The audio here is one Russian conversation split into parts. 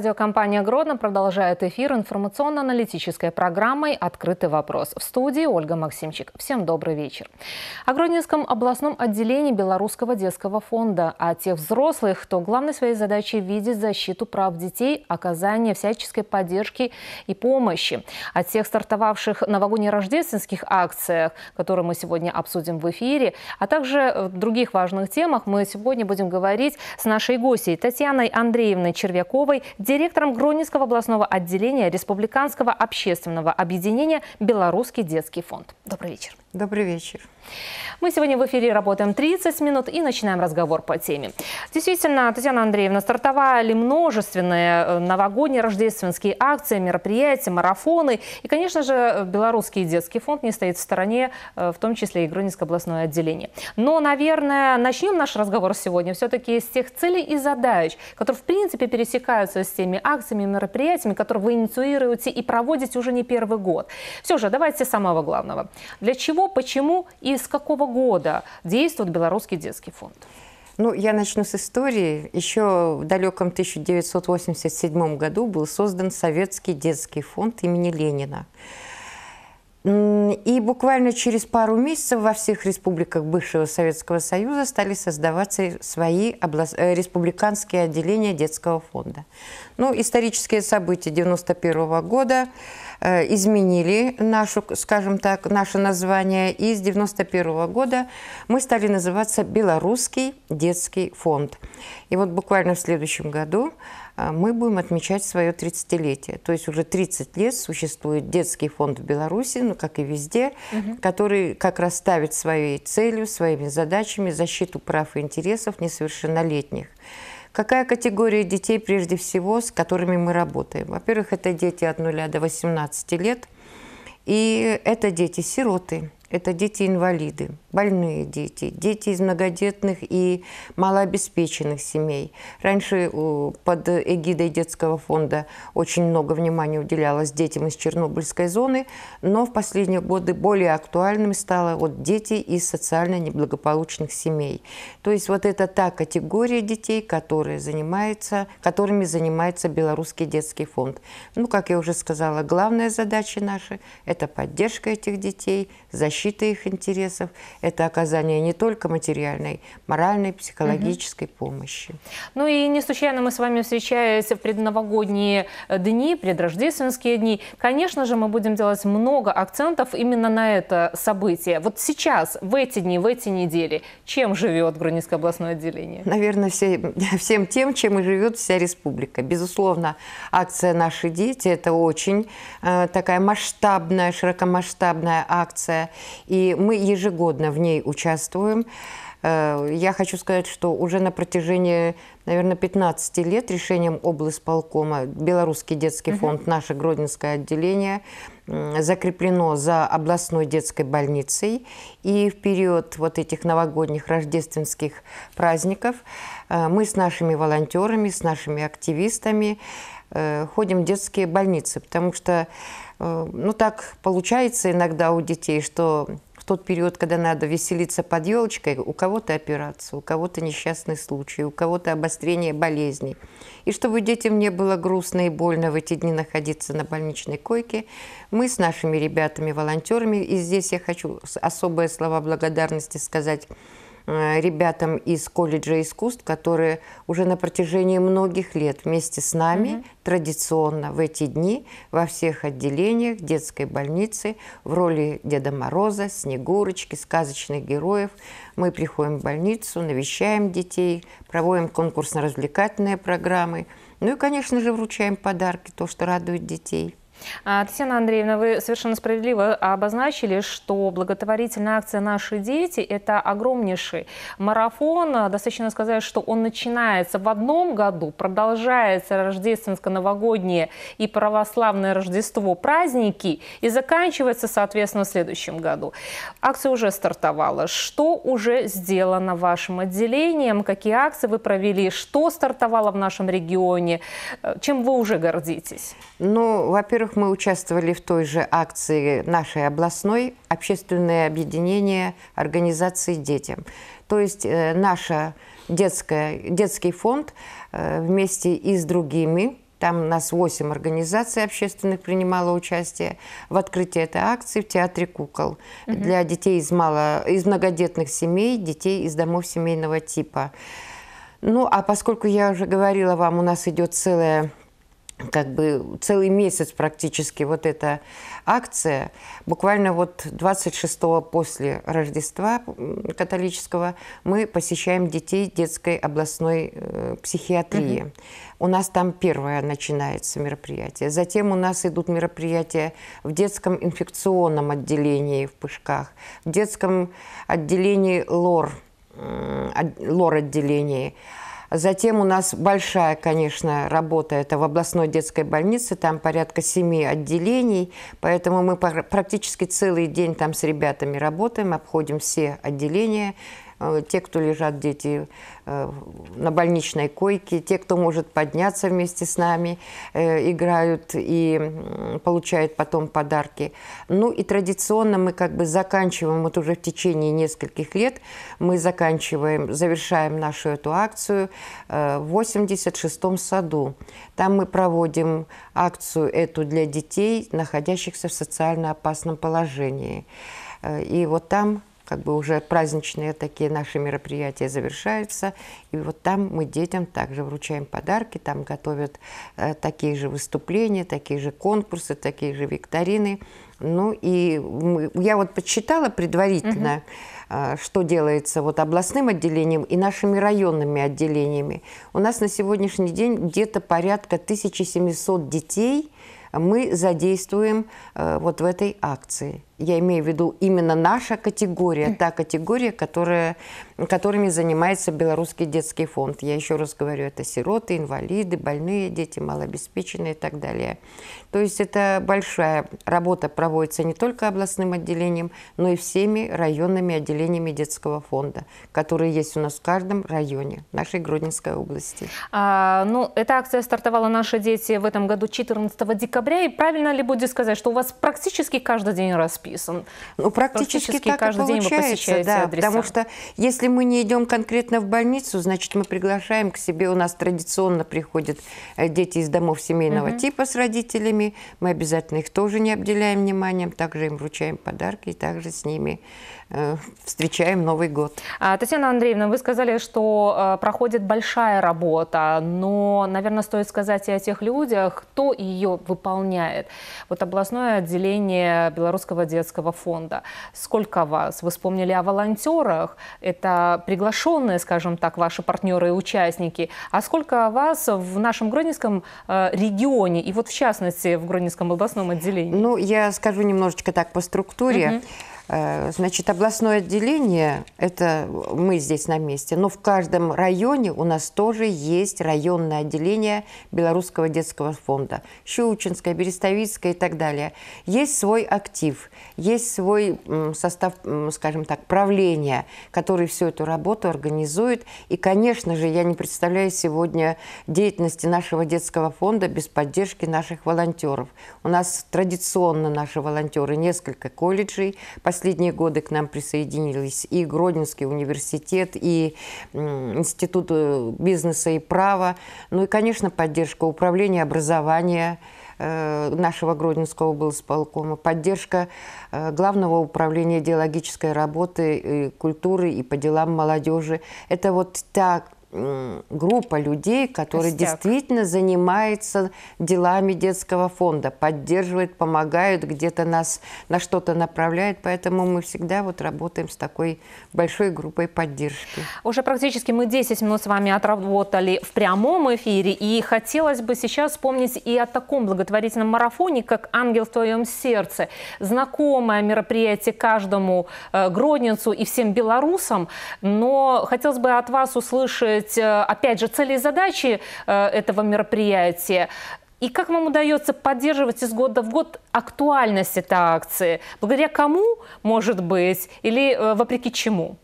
Радиокомпания «Гродно» продолжает эфир информационно-аналитической программой «Открытый вопрос». В студии Ольга Максимчик. Всем добрый вечер. О Гродненском областном отделении Белорусского детского фонда, о тех взрослых, кто главной своей задачей видит защиту прав детей, оказание всяческой поддержки и помощи, о тех стартовавших новогодне-рождественских акциях, которые мы сегодня обсудим в эфире, а также в других важных темах мы сегодня будем говорить с нашей гостьей Татьяной Андреевной Червяковой, директором Гронинского областного отделения Республиканского общественного объединения «Белорусский детский фонд». Добрый вечер. Добрый вечер. Мы сегодня в эфире работаем 30 минут и начинаем разговор по теме. Действительно, Татьяна Андреевна, стартовали множественные э, новогодние рождественские акции, мероприятия, марафоны. И, конечно же, Белорусский детский фонд не стоит в стороне, э, в том числе и Гродненское областное отделение. Но, наверное, начнем наш разговор сегодня все-таки с тех целей и задач, которые, в принципе, пересекаются с теми акциями мероприятиями, которые вы инициируете и проводите уже не первый год. Все же, давайте с самого главного. Для чего чего, почему и с какого года действует Белорусский детский фонд? Ну, я начну с истории. Еще в далеком 1987 году был создан Советский детский фонд имени Ленина. И буквально через пару месяцев во всех республиках бывшего Советского Союза стали создаваться свои област... Э, республиканские отделения детского фонда. Ну, исторические события 1991 года Э, изменили нашу, скажем так, наше название. И с 1991 года мы стали называться Белорусский детский фонд. И вот буквально в следующем году э, мы будем отмечать свое 30-летие. То есть уже 30 лет существует детский фонд в Беларуси, ну, как и везде, угу. который как раз ставит своей целью, своими задачами защиту прав и интересов несовершеннолетних. Какая категория детей прежде всего, с которыми мы работаем? Во-первых, это дети от 0 до 18 лет, и это дети-сироты, это дети-инвалиды, больные дети, дети из многодетных и малообеспеченных семей. Раньше э, под эгидой детского фонда очень много внимания уделялось детям из Чернобыльской зоны, но в последние годы более актуальным стало вот дети из социально неблагополучных семей. То есть вот это та категория детей, которые занимается, которыми занимается Белорусский детский фонд. Ну, как я уже сказала, главная задача наша – это поддержка этих детей, защита их интересов – это оказание не только материальной, моральной, психологической угу. помощи. Ну и не случайно мы с вами встречаемся в предновогодние э, дни, предрождественские дни. Конечно же, мы будем делать много акцентов именно на это событие. Вот сейчас, в эти дни, в эти недели, чем живет Грунинское областное отделение? Наверное, все, всем тем, чем и живет вся республика. Безусловно, акция «Наши дети» – это очень э, такая масштабная, широкомасштабная акция. И мы ежегодно в ней участвуем. Э, я хочу сказать, что уже на протяжении, наверное, 15 лет решением облсполкома Белорусский детский фонд, наше Гродненское отделение закреплено за областной детской больницей. И в период вот этих новогодних рождественских праздников э, мы с нашими волонтерами, с нашими активистами э, ходим в детские больницы, потому что ну, так получается иногда у детей, что тот период, когда надо веселиться под елочкой, у кого-то операция, у кого-то несчастный случай, у кого-то обострение болезней. И чтобы детям не было грустно и больно в эти дни находиться на больничной койке, мы с нашими ребятами-волонтерами, и здесь я хочу особые слова благодарности сказать Э, ребятам из колледжа искусств, которые уже на протяжении многих лет вместе с нами угу. традиционно в эти дни во всех отделениях детской больницы в роли Деда Мороза, Снегурочки, сказочных героев мы приходим в больницу, навещаем детей, проводим конкурсно-развлекательные программы, ну и, конечно же, вручаем подарки, то, что радует детей. А, Татьяна Андреевна, вы совершенно справедливо обозначили, что благотворительная акция «Наши дети» — это огромнейший марафон. Достаточно сказать, что он начинается в одном году, продолжается рождественско-новогоднее и православное Рождество праздники и заканчивается, соответственно, в следующем году. Акция уже стартовала. Что уже сделано вашим отделением? Какие акции вы провели? Что стартовало в нашем регионе? Э, чем вы уже гордитесь? Ну, во-первых, во-первых, мы участвовали в той же акции нашей областной «Общественное объединение организации детям». То есть э, наш детский фонд э, вместе и с другими там нас 8 организаций общественных принимало участие в открытии этой акции в Театре кукол угу. для детей из, мало, из многодетных семей, детей из домов семейного типа. Ну, а поскольку я уже говорила вам, у нас идет целая как бы целый месяц практически вот эта акция. Буквально вот 26-го после Рождества католического мы посещаем детей детской областной э, психиатрии. mm У нас там первое начинается мероприятие. Затем у нас идут мероприятия в детском инфекционном отделении в Пышках, в детском отделении ЛОР, э, лор-отделении. Затем у нас большая, конечно, работа, это в областной детской больнице, там порядка семи отделений, поэтому мы практически целый день там с ребятами работаем, обходим все отделения, э, те, кто лежат дети Э, на больничной койке, те, кто может подняться вместе с нами, э, играют и получают потом подарки. Ну и традиционно мы как бы заканчиваем, вот уже в течение нескольких лет, мы заканчиваем, завершаем нашу эту акцию э, в 86-м саду. Там мы проводим акцию эту для детей, находящихся в социально опасном положении. И вот там как бы уже праздничные такие наши мероприятия завершаются. И вот там мы детям также вручаем подарки, там готовят э, такие же выступления, такие же конкурсы, такие же викторины. Ну и мы, я вот подсчитала предварительно, угу. Uh -huh. что делается вот областным отделением и нашими районными отделениями. У нас на сегодняшний день где-то порядка 1700 детей мы задействуем э, вот в этой акции я имею в виду именно наша категория, та категория, которая, которыми занимается Белорусский детский фонд. Я еще раз говорю, это сироты, инвалиды, больные дети, малообеспеченные и так далее. То есть это большая работа проводится не только областным отделением, но и всеми районными отделениями детского фонда, которые есть у нас в каждом районе нашей Гродненской области. А, ну, эта акция стартовала «Наши дети» в этом году 14 декабря. И правильно ли будет сказать, что у вас практически каждый день распис? расписан. Ну, практически, практически так каждый и получается, день вы посещаете да, Потому что если мы не идем конкретно в больницу, значит, мы приглашаем к себе, у нас традиционно приходят э, дети из домов семейного угу. типа с родителями, мы обязательно их тоже не обделяем вниманием, также им вручаем подарки и также с ними Э, встречаем Новый год. А, Татьяна Андреевна, вы сказали, что э, проходит большая работа, но, наверное, стоит сказать и о тех людях, кто ее выполняет. Вот областное отделение Белорусского детского фонда. Сколько вас? Вы вспомнили о волонтерах. Это приглашенные, скажем так, ваши партнеры и участники. А сколько вас в нашем Гродненском э, регионе и вот в частности в Гродненском областном отделении? Ну, я скажу немножечко так по структуре. Угу. Э, значит, областное отделение, это мы здесь на месте, но в каждом районе у нас тоже есть районное отделение Белорусского детского фонда. Щелчинское, Берестовицкая и так далее. Есть свой актив, есть свой состав, скажем так, правления, который всю эту работу организует. И, конечно же, я не представляю сегодня деятельности нашего детского фонда без поддержки наших волонтеров. У нас традиционно наши волонтеры, несколько колледжей, последние годы к нам присоединились и Гродненский университет, и Институт э, бизнеса и права, ну и, конечно, поддержка управления образования э, нашего Гродненского облсполкома, поддержка э, Главного управления идеологической работы, и культуры и по делам молодежи. Это вот так группа людей, которые Костяк. действительно занимаются делами детского фонда, поддерживают, помогают, где-то нас на что-то направляют, поэтому мы всегда вот работаем с такой большой группой поддержки. Уже практически мы 10 минут с вами отработали в прямом эфире, и хотелось бы сейчас вспомнить и о таком благотворительном марафоне, как «Ангел в твоем сердце». Знакомое мероприятие каждому э, гродненцу и всем белорусам, но хотелось бы от вас услышать выстроить, э, опять же, цели и задачи э, этого мероприятия? И как вам удается поддерживать из года в год актуальность этой акции? Благодаря кому, может быть, или э, вопреки чему?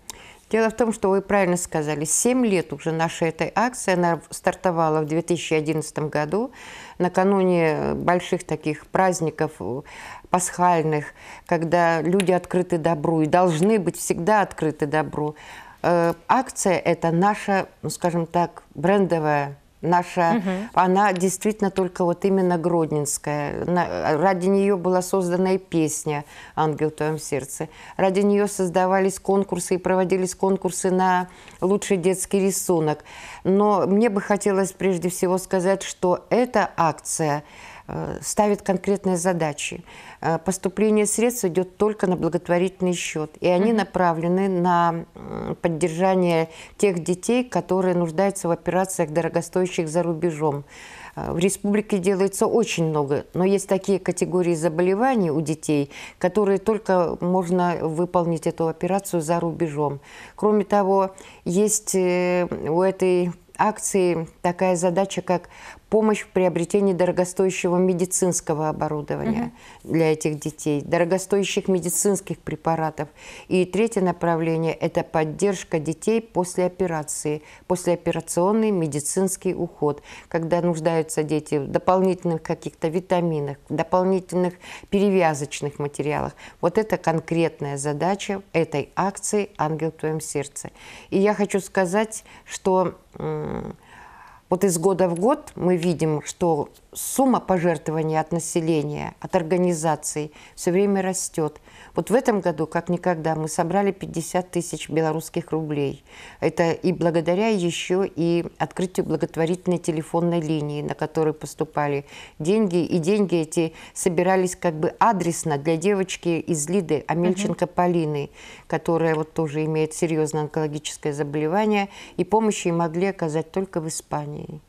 Дело в том, что вы правильно сказали, 7 лет уже наша этой акции она стартовала в 2011 году, накануне больших таких праздников пасхальных, когда люди открыты добру и должны быть всегда открыты добру. Э, акция это наша, ну, скажем так, брендовая наша, угу. она действительно только вот именно Гродненская. На, ради нее была создана и песня «Ангел в твоем сердце». Ради нее создавались конкурсы и проводились конкурсы на лучший детский рисунок. Но мне бы хотелось прежде всего сказать, что эта акция – Э, ставит конкретные задачи. Э, поступление средств идет только на благотворительный счет, и они угу. направлены на поддержание тех детей, которые нуждаются в операциях дорогостоящих за рубежом. Э, в республике делается очень много, но есть такие категории заболеваний у детей, которые только можно выполнить эту операцию за рубежом. Кроме того, есть у этой акции такая задача, как помощь в приобретении дорогостоящего медицинского оборудования угу. для этих детей, дорогостоящих медицинских препаратов. И третье направление – это поддержка детей после операции, послеоперационный медицинский уход, когда нуждаются дети в дополнительных каких-то витаминах, в дополнительных перевязочных материалах. Вот это конкретная задача этой акции «Ангел в твоем сердце». И я хочу сказать, что вот из года в год мы видим, что сумма пожертвований от населения, от организаций все время растет. Вот в этом году, как никогда, мы собрали 50 тысяч белорусских рублей. Это и благодаря еще и открытию благотворительной телефонной линии, на которой поступали деньги. И деньги эти собирались как бы адресно для девочки из Лиды Амельченко Полины, которая вот тоже имеет серьезное онкологическое заболевание. И помощи ей могли оказать только в Испании.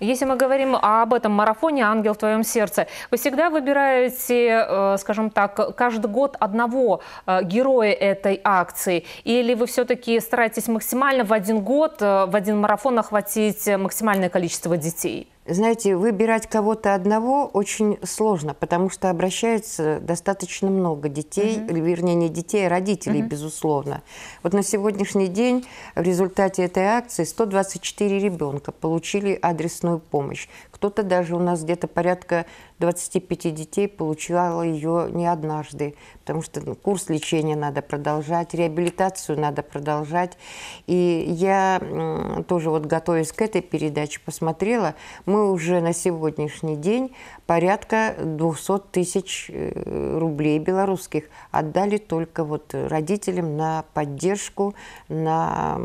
Если мы говорим об этом марафоне «Ангел в твоем сердце», вы всегда выбираете, э, скажем так, каждый год одного э, героя этой акции? Или вы все-таки стараетесь максимально в один год, э, в один марафон охватить максимальное количество детей? Знаете, выбирать кого-то одного очень сложно, потому что обращается достаточно много детей, угу. вернее, не детей, а родителей, угу. безусловно. Вот на сегодняшний день в результате этой акции 124 ребенка получили адресную помощь. Кто-то даже у нас где-то порядка 25 детей получала ее не однажды, потому что ну, курс лечения надо продолжать, реабилитацию надо продолжать. И я тоже вот готовясь к этой передаче посмотрела, мы уже на сегодняшний день порядка 200 тысяч э, рублей белорусских отдали только вот родителям на поддержку, на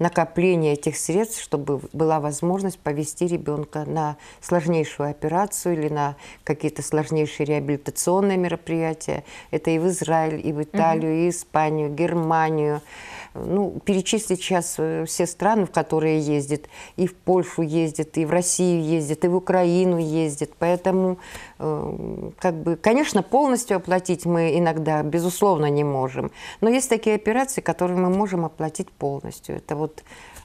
накопление этих средств, чтобы была возможность повести ребенка на сложнейшую операцию или на какие-то сложнейшие реабилитационные мероприятия. Это и в Израиль, и в Италию, mm-hmm. и Испанию, Германию ну, перечислить сейчас э, все страны, в которые ездит, и в Польшу ездит, и в Россию ездит, и в Украину ездит. Поэтому, э, как бы, конечно, полностью оплатить мы иногда, безусловно, не можем. Но есть такие операции, которые мы можем оплатить полностью. Это вот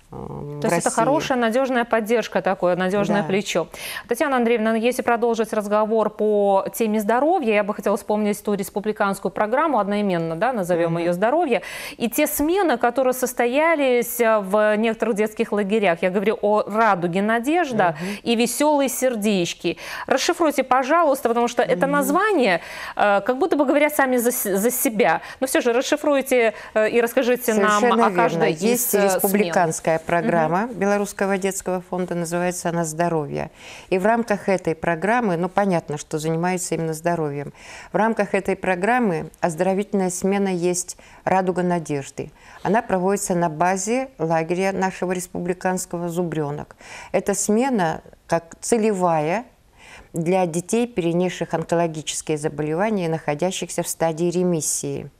Эм, То есть это хорошая, надежная поддержка такое, надежное да. плечо. Татьяна Андреевна, ну, если продолжить разговор по теме здоровья, я бы хотела вспомнить ту республиканскую программу, одноименно, да, назовем mm-hmm. ее «Здоровье», и те смены, которые состоялись э, в некоторых детских лагерях. Я говорю о «Радуге надежда» mm-hmm. и «Веселые сердечки». Расшифруйте, пожалуйста, потому что mm-hmm. это название, э, как будто бы говорят сами за, за себя. Но все же расшифруйте э, и расскажите Совершенно нам о каждой верно. из Есть республиканская такая программа угу. Белорусского детского фонда, называется она «Здоровье». И в рамках этой программы, ну, понятно, что занимается именно здоровьем, в рамках этой программы оздоровительная смена есть «Радуга надежды». Она проводится на базе лагеря нашего республиканского «Зубренок». Эта смена как целевая для детей, перенесших онкологические заболевания находящихся в стадии ремиссии –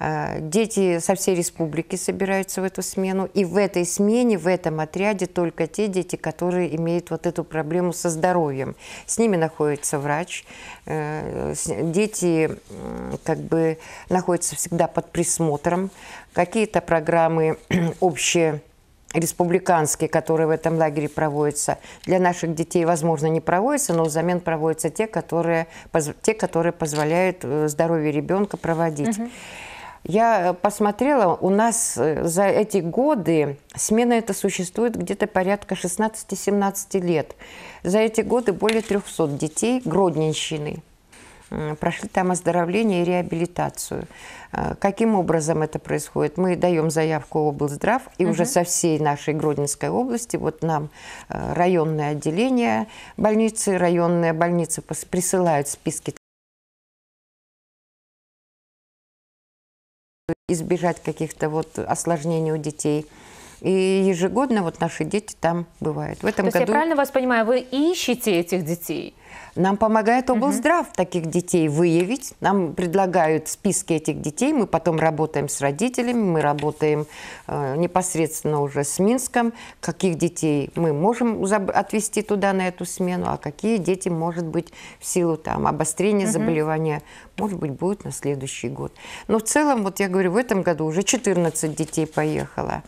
Э, дети со всей республики собираются в эту смену. И в этой смене, в этом отряде только те дети, которые имеют вот эту проблему со здоровьем. С ними находится врач. Э, дети как бы находятся всегда под присмотром. Какие-то программы общие республиканские, которые в этом лагере проводятся, для наших детей, возможно, не проводятся, но взамен проводятся те, которые, те, которые позволяют э, здоровье ребенка проводить. Угу. Я э, посмотрела, у нас э, за эти годы смена это существует где-то порядка 16-17 лет. За эти годы более 300 детей Гродненщины прошли там оздоровление и реабилитацию. Э, каким образом это происходит? Мы даем заявку в облздрав, и угу. уже со всей нашей Гродненской области, вот нам районное отделение больницы, районные больницы присылают списки избежать каких-то вот осложнений у детей. И ежегодно вот наши дети там бывают. В этом То году... есть я правильно вас понимаю, вы ищете этих детей? Нам помогает облздрав таких детей выявить. Нам предлагают списки этих детей. Мы потом работаем с родителями, мы работаем э, непосредственно уже с Минском. Каких детей мы можем отвести туда на эту смену, а какие дети, может быть, в силу там, обострения заболевания, может быть, будут на следующий год. Но в целом, вот я говорю, в этом году уже 14 детей поехало.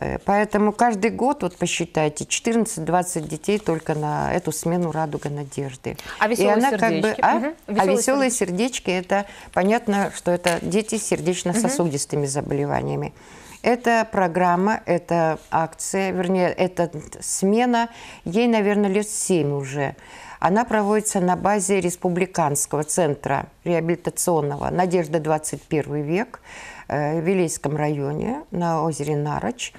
Э, поэтому каждый год, вот посчитайте, 14-20 детей только на эту смену «Радуга надежды». А веселые и она сердечки? Как бы, а? Угу. Веселые а веселые сердечки, это понятно, что это дети с сердечно-сосудистыми угу. заболеваниями. Это программа, это акция, вернее, это смена, ей, наверное, лет 7 уже. Она проводится на базе Республиканского центра реабилитационного «Надежда 21 век». Э, в Вилейском районе на озере Нароч.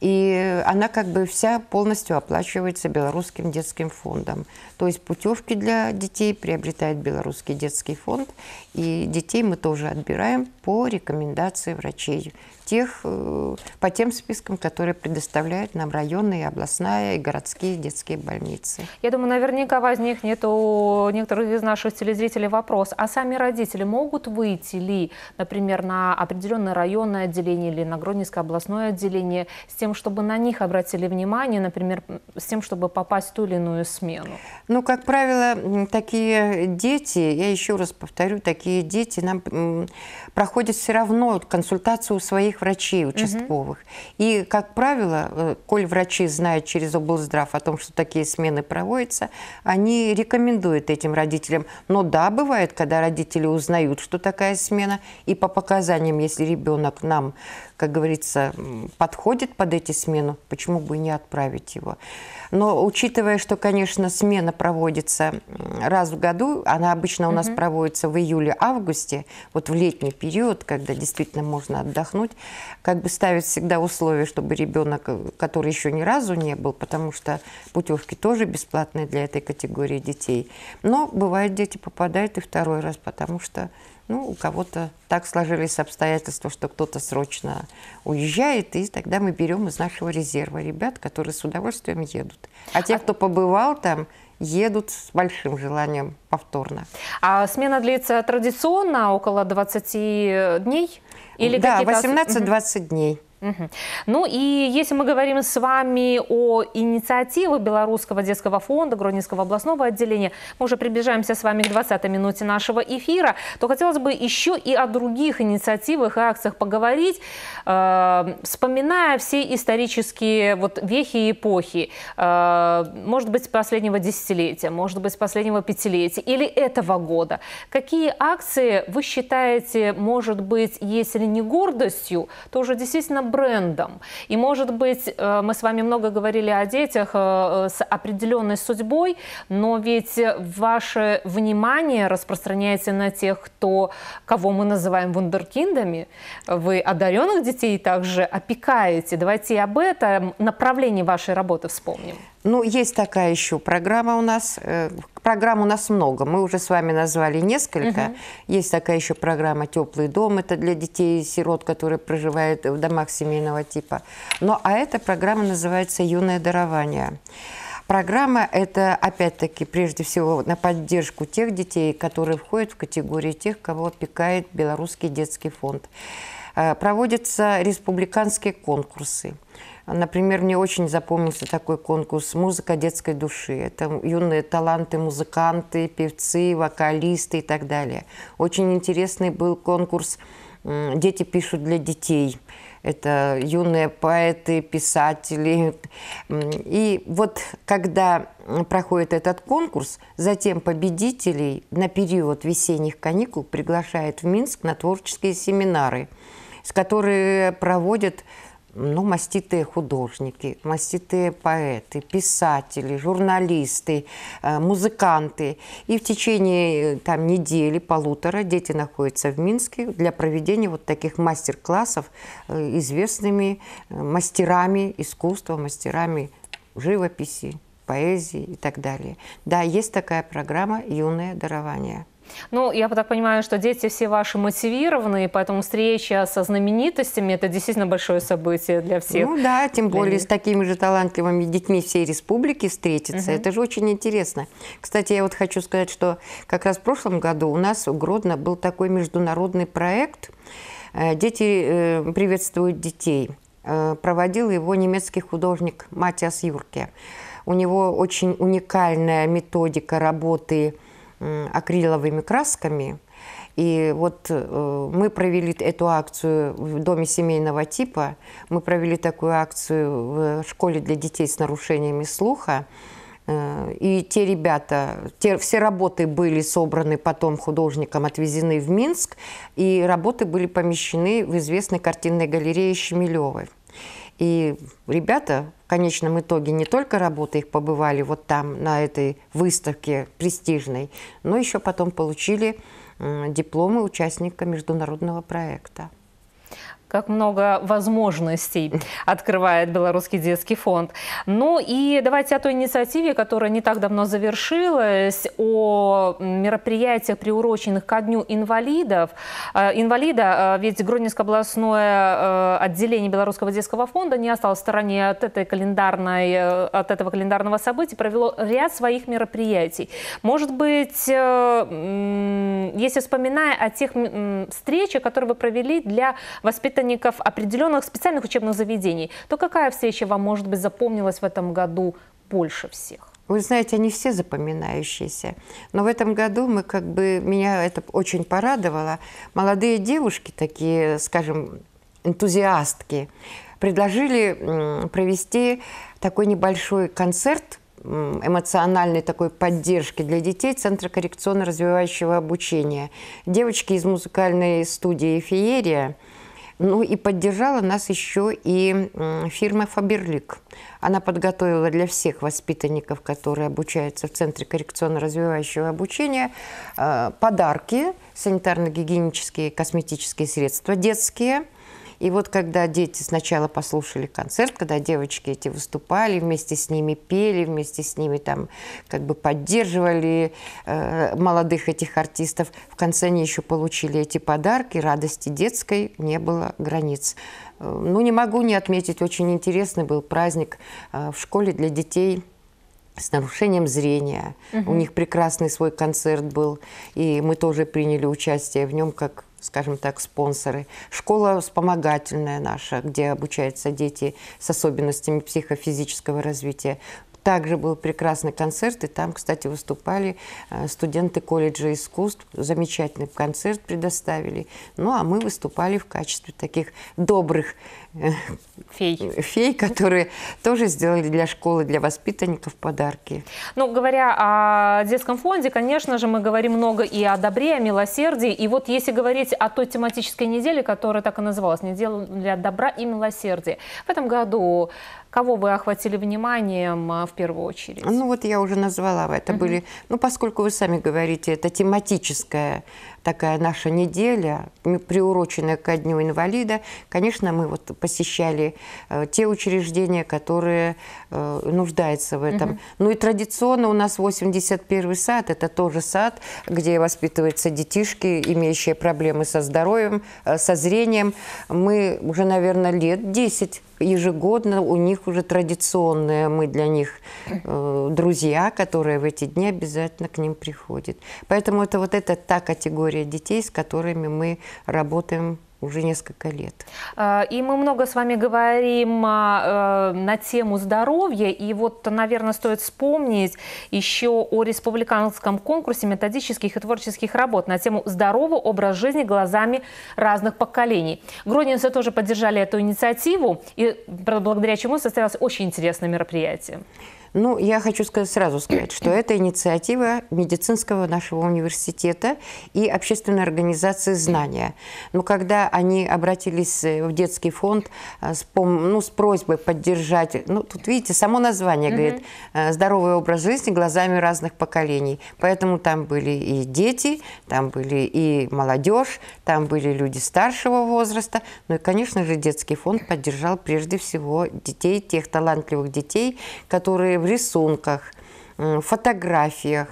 И она как бы вся полностью оплачивается Белорусским детским фондом. То есть путевки для детей приобретает Белорусский детский фонд. И детей мы тоже отбираем по рекомендации врачей, тех, э, по тем спискам, которые предоставляют нам районные, областная и городские детские больницы. Я думаю, наверняка возникнет у некоторых из наших телезрителей вопрос, а сами родители могут выйти ли, например, на определенное районное отделение или на Гродненское областное отделение с тем, чтобы на них обратили внимание, например, с тем, чтобы попасть в ту или иную смену? Ну, как правило, такие дети, я еще раз повторю, такие дети нам проходят находят все равно консультацию у своих врачей участковых. Угу. И, как правило, э, коль врачи знают через облздрав о том, что такие смены проводятся, они рекомендуют этим родителям. Но да, бывает, когда родители узнают, что такая смена, и по показаниям, если ребенок нам как говорится, подходит под эти смену, почему бы не отправить его. Но учитывая, что, конечно, смена проводится раз в году, она обычно у нас угу. проводится в июле-августе, вот в летний период, когда действительно можно отдохнуть, как бы ставят всегда условия, чтобы ребенок, э, который еще ни разу не был, потому что путевки тоже бесплатные для этой категории детей. Но бывает, дети попадают и второй раз, потому что ну, у кого-то так сложились обстоятельства, что кто-то срочно уезжает, и тогда мы берем из нашего резерва ребят, которые с удовольствием едут. А те, а кто побывал там, едут с большим желанием повторно. А смена длится традиционно около 20 дней? Или да, 18-20 угу. дней. Угу. Ну и если мы говорим с вами о инициативе Белорусского детского фонда, Гродненского областного отделения, мы уже приближаемся с вами к 20 минуте нашего эфира, то хотелось бы еще и о других инициативах и акциях поговорить, э, вспоминая все исторические вот вехи и эпохи, э, может быть, последнего десятилетия, может быть, последнего пятилетия или этого года. Какие акции вы считаете, может быть, если не гордостью, то уже действительно брендом. И, может быть, э, мы с вами много говорили о детях э, э, с определенной судьбой, но ведь ваше внимание распространяется на тех, кто, кого мы называем вундеркиндами. Вы одаренных детей также опекаете. Давайте об этом направлении вашей работы вспомним. Ну, есть такая еще программа у нас, Программ у нас много. Мы уже с вами назвали несколько. Угу. Есть такая еще программа «Теплый дом». Это для детей сирот, которые проживают в домах семейного типа. Но ну, а эта программа называется «Юное дарование». Программа – это, опять-таки, прежде всего на поддержку тех детей, которые входят в категорию тех, кого опекает Белорусский детский фонд. Э, проводятся республиканские конкурсы – Например, мне очень запомнился такой конкурс «Музыка детской души». Это юные таланты, музыканты, певцы, вокалисты и так далее. Очень интересный был конкурс «Дети пишут для детей». Это юные поэты, писатели. И вот когда проходит этот конкурс, затем победителей на период весенних каникул приглашают в Минск на творческие семинары, с которые проводят ну, маститые художники, маститые поэты, писатели, журналисты, э, музыканты. И в течение э, там, недели, полутора дети находятся в Минске для проведения вот таких мастер-классов э, известными мастерами искусства, мастерами живописи, поэзии и так далее. Да, есть такая программа «Юное дарование». Ну, я так понимаю, что дети все ваши мотивированные, поэтому встреча со знаменитостями – это действительно большое событие для всех. Ну да, тем более с такими же талантливыми детьми всей республики встретиться. Угу. Это же очень интересно. Кстати, я вот хочу сказать, что как раз в прошлом году у нас в Гродно был такой международный проект э, «Дети э, приветствуют детей». Э, проводил его немецкий художник Матиас Юрке. У него очень уникальная методика работы – акриловыми красками. И вот э, мы провели эту акцию в доме семейного типа, мы провели такую акцию в школе для детей с нарушениями слуха. Э, и те ребята, те, все работы были собраны потом художникам отвезены в Минск, и работы были помещены в известной картинной галерее Щемилевой. И ребята в конечном итоге не только работы их побывали вот там, на этой выставке престижной, но еще потом получили дипломы участника международного проекта как много возможностей открывает Белорусский детский фонд. Ну и давайте о той инициативе, которая не так давно завершилась, о мероприятиях, приуроченных ко Дню инвалидов. Э, инвалида, э, ведь Гродненское областное э, отделение Белорусского детского фонда не осталось в стороне от, этой календарной, от этого календарного события, провело ряд своих мероприятий. Может быть, если вспоминая о тех встречах, которые вы провели для воспитания воспитанников определенных специальных учебных заведений, то какая встреча вам, может быть, запомнилась в этом году больше всех? Вы знаете, они все запоминающиеся. Но в этом году мы как бы, меня это очень порадовало. Молодые девушки, такие, скажем, энтузиастки, предложили провести такой небольшой концерт эмоциональной такой поддержки для детей Центра коррекционно-развивающего обучения. Девочки из музыкальной студии «Феерия» Ну и поддержала нас еще и фирма «Фаберлик». Она подготовила для всех воспитанников, которые обучаются в Центре коррекционно-развивающего обучения, э, подарки, санитарно-гигиенические косметические средства детские – и вот когда дети сначала послушали концерт, когда девочки эти выступали, вместе с ними пели, вместе с ними там как бы поддерживали э, молодых этих артистов, в конце они еще получили эти подарки, радости детской не было границ. Э, ну, не могу не отметить, очень интересный был праздник э, в школе для детей с нарушением зрения. Угу. У них прекрасный свой концерт был, и мы тоже приняли участие в нем как скажем так, спонсоры. Школа вспомогательная наша, где обучаются дети с особенностями психофизического развития. Также был прекрасный концерт, и там, кстати, выступали э, студенты колледжа искусств. Замечательный концерт предоставили. Ну, а мы выступали в качестве таких добрых э, фей, фей которые тоже сделали для школы, для воспитанников подарки. Ну, говоря о детском фонде, конечно же, мы говорим много и о добре, о милосердии. И вот если говорить о той тематической неделе, которая так и называлась, неделя для добра и милосердия. В этом году Кого вы охватили вниманием а, в первую очередь? Ну вот я уже назвала, это угу. были, ну поскольку вы сами говорите, это тематическая такая наша неделя, приуроченная ко Дню инвалида. Конечно, мы вот посещали э, те учреждения, которые э, нуждаются в этом. Угу. Ну и традиционно у нас 81-й сад, это тоже сад, где воспитываются детишки, имеющие проблемы со здоровьем, э, со зрением. Мы уже, наверное, лет 10 ежегодно у них уже традиционные, мы для них э, друзья, которые в эти дни обязательно к ним приходят. Поэтому это вот это та категория категория детей, с которыми мы работаем уже несколько лет. А, и мы много с вами говорим а, э, на тему здоровья. И вот, наверное, стоит вспомнить еще о республиканском конкурсе методических и творческих работ на тему «Здоровый образ жизни глазами разных поколений». Гродинцы тоже поддержали эту инициативу, и благодаря чему состоялось очень интересное мероприятие. Ну, я хочу сказать, сразу сказать, что это инициатива медицинского нашего университета и общественной организации «Знания». Но когда они обратились э, в детский фонд э, с, пом ну, с просьбой поддержать, ну, тут, видите, само название говорит э, «Здоровый образ жизни глазами разных поколений». Поэтому там были и дети, там были и молодежь, там были люди старшего возраста. Ну и, конечно же, детский фонд поддержал прежде всего детей, тех талантливых детей, которые в рисунках, в фотографиях,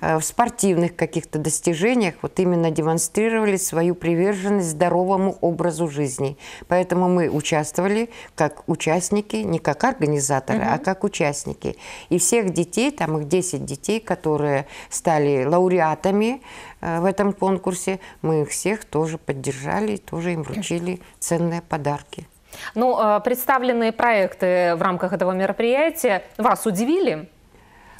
э, в спортивных каких-то достижениях вот именно демонстрировали свою приверженность здоровому образу жизни. Поэтому мы участвовали как участники, не как организаторы, угу. а как участники. И всех детей, там их 10 детей, которые стали лауреатами э, в этом конкурсе, мы их всех тоже поддержали, тоже им вручили ценные подарки. Ну, э, представленные проекты в рамках этого мероприятия вас удивили?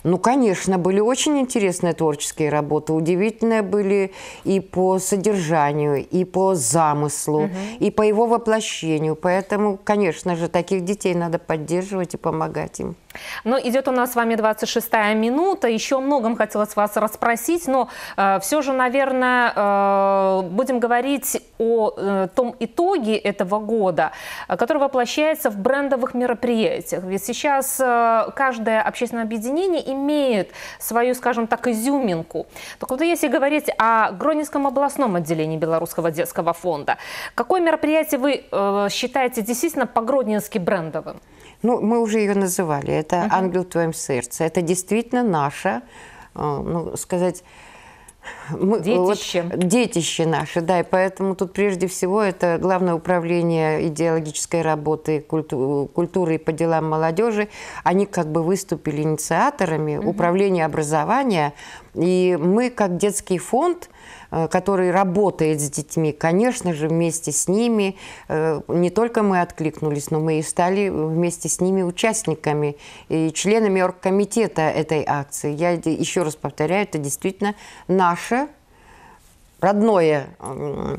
Ну, конечно, были очень интересные творческие работы, удивительные были и по содержанию, и по замыслу, угу. и по его воплощению. Поэтому, конечно же, таких детей надо поддерживать и помогать им. Но ну, идет у нас с вами 26-я минута. Еще о многом хотелось вас расспросить, но э, все же, наверное, э, будем говорить о э, том итоге этого года, который воплощается в брендовых мероприятиях. Ведь сейчас э, каждое общественное объединение имеет свою, скажем так, изюминку. Так вот, если говорить о Гронинском областном отделении Белорусского детского фонда, какое мероприятие вы э, считаете действительно по-гродненски брендовым? ну, мы уже ее называли, это uh -huh. «Ангел в твоем сердце». Это действительно наша, э, ну, сказать, мы, детище. Вот, детище наше, да, и поэтому тут прежде всего это Главное управление идеологической работы культу, культуры по делам молодежи. Они как бы выступили инициаторами угу. управления образования, и мы как детский фонд – Э, который работает с детьми, конечно же, вместе с ними э, не только мы откликнулись, но мы и стали вместе с ними участниками и членами оргкомитета этой акции. Я еще раз повторяю, это действительно наше родное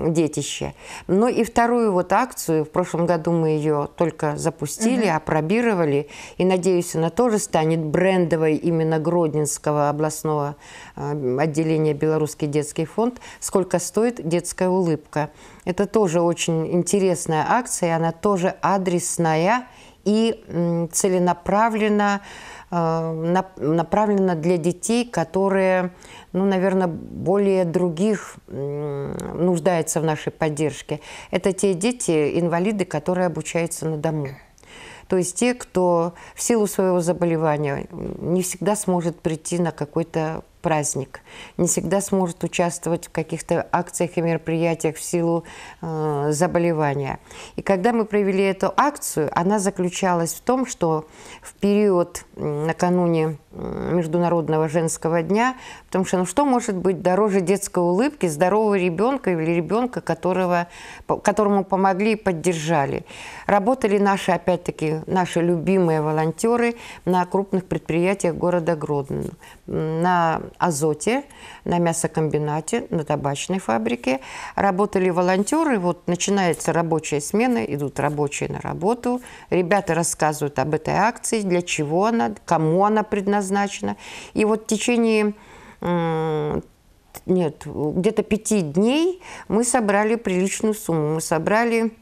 детище. Но ну и вторую вот акцию, в прошлом году мы ее только запустили, угу. опробировали, и, надеюсь, она тоже станет брендовой именно Гродненского областного э, отделения Белорусский детский фонд «Сколько стоит детская улыбка». Это тоже очень интересная акция, она тоже адресная и целенаправленная. Э, направлена для детей, которые, ну, наверное, более других нуждаются в нашей поддержке. Это те дети, инвалиды, которые обучаются на дому. То есть те, кто в силу своего заболевания не всегда сможет прийти на какой-то праздник, не всегда сможет участвовать в каких-то акциях и мероприятиях в силу э, заболевания. И когда мы провели эту акцию, она заключалась в том, что в период накануне Международного женского дня, потому что ну что может быть дороже детской улыбки здорового ребенка или ребенка, которого, которому помогли и поддержали. Работали наши, опять-таки, наши любимые волонтеры на крупных предприятиях города Гродно, на Азоте, на мясокомбинате, на табачной фабрике. Работали волонтеры, вот начинается рабочая смена, идут рабочие на работу, ребята рассказывают об этой акции, для чего она, кому она предназначена, назначена. И вот в течение нет, где-то пяти дней мы собрали приличную сумму. Мы собрали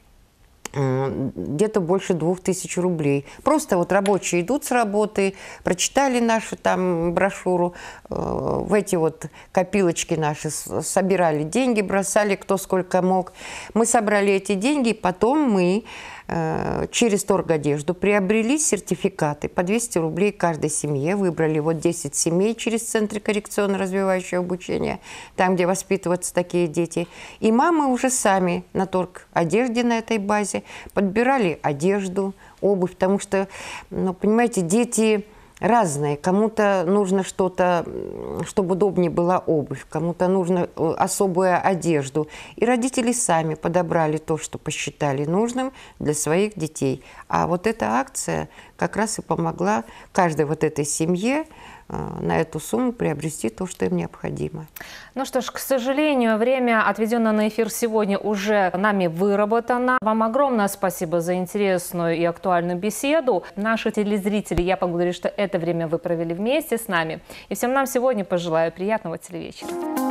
где-то больше двух тысяч рублей. Просто вот рабочие идут с работы, прочитали нашу там брошюру, э, в эти вот копилочки наши собирали деньги, бросали кто сколько мог. Мы собрали эти деньги, потом мы Э, через торгодежду приобрели сертификаты по 200 рублей каждой семье, выбрали вот 10 семей через Центры коррекционно-развивающего обучения, там, где воспитываются такие дети. И мамы уже сами на торг одежды на этой базе подбирали одежду, обувь, потому что, ну, понимаете, дети разные. Кому-то нужно что-то, чтобы удобнее была обувь, кому-то нужно э, особую одежду. И родители сами подобрали то, что посчитали нужным для своих детей. А вот эта акция как раз и помогла каждой вот этой семье Э, на эту сумму приобрести то, что им необходимо. Ну что ж, к сожалению, время, отведенное на эфир сегодня, уже нами выработано. Вам огромное спасибо за интересную и актуальную беседу. Наши телезрители, я благодарю, что это время вы провели вместе с нами. И всем нам сегодня пожелаю приятного телевечера.